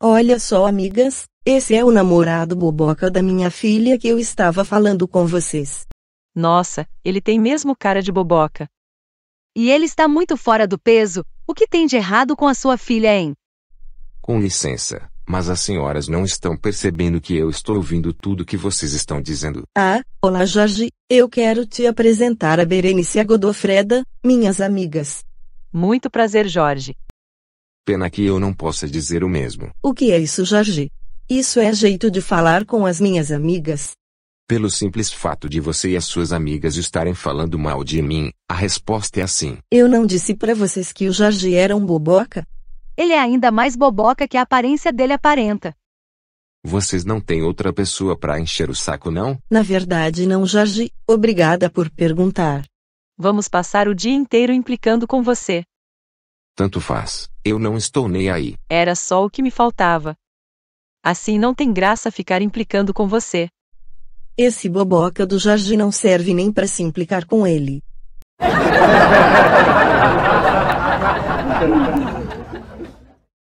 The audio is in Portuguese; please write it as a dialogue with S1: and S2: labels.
S1: Olha só, amigas, esse é o namorado boboca da minha filha que eu estava falando com vocês.
S2: Nossa, ele tem mesmo cara de boboca.
S1: E ele está muito fora do peso. O que tem de errado com a sua filha, hein?
S3: Com licença, mas as senhoras não estão percebendo que eu estou ouvindo tudo que vocês estão dizendo.
S1: Ah, olá Jorge, eu quero te apresentar a Berenice e a Godofreda, minhas amigas. Muito prazer, Jorge.
S3: Pena que eu não possa dizer o mesmo.
S1: O que é isso, Jorge? Isso é jeito de falar com as minhas amigas.
S3: Pelo simples fato de você e as suas amigas estarem falando mal de mim, a resposta é assim.
S1: Eu não disse para vocês que o Jorge era um boboca? Ele é ainda mais boboca que a aparência dele aparenta.
S3: Vocês não têm outra pessoa para encher o saco, não?
S1: Na verdade, não, Jorge.
S2: Obrigada por perguntar. Vamos passar o dia inteiro implicando com você.
S3: Tanto faz, eu não estou nem aí.
S2: Era só o que me faltava.
S1: Assim não tem graça
S2: ficar implicando com você.
S1: Esse boboca do Jardim não serve nem para se implicar com ele.